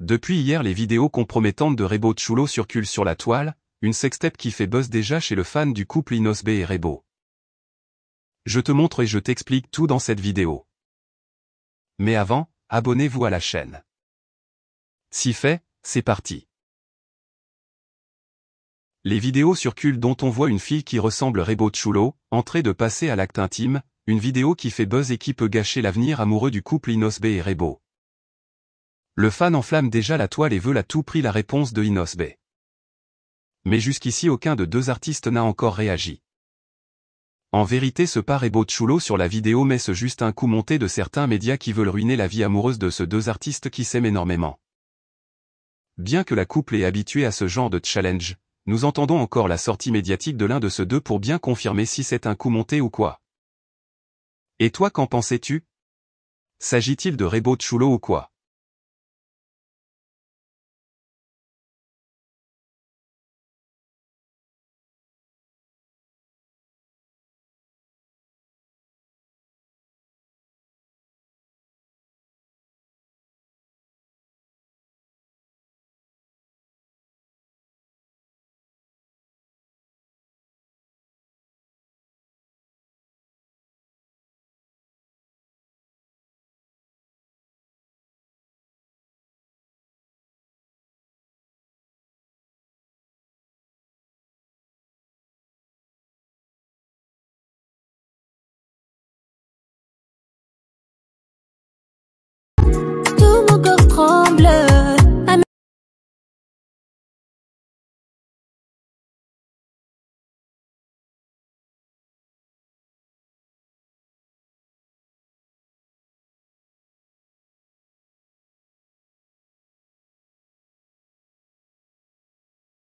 Depuis hier les vidéos compromettantes de Rebo Chulo circulent sur la toile, une sextape qui fait buzz déjà chez le fan du couple B et Rebo. Je te montre et je t'explique tout dans cette vidéo. Mais avant, abonnez-vous à la chaîne. Si fait, c'est parti. Les vidéos circulent dont on voit une fille qui ressemble Rebo Chulo, entrée de passer à l'acte intime, une vidéo qui fait buzz et qui peut gâcher l'avenir amoureux du couple B et Rebo. Le fan enflamme déjà la toile et veut à tout prix la réponse de Inos B. Mais jusqu'ici aucun de deux artistes n'a encore réagi. En vérité ce pas est beau chulo sur la vidéo met ce juste un coup monté de certains médias qui veulent ruiner la vie amoureuse de ce deux artistes qui s'aiment énormément. Bien que la couple est habituée à ce genre de challenge, nous entendons encore la sortie médiatique de l'un de ces deux pour bien confirmer si c'est un coup monté ou quoi. Et toi qu'en pensais-tu S'agit-il de Rebo Chulo ou quoi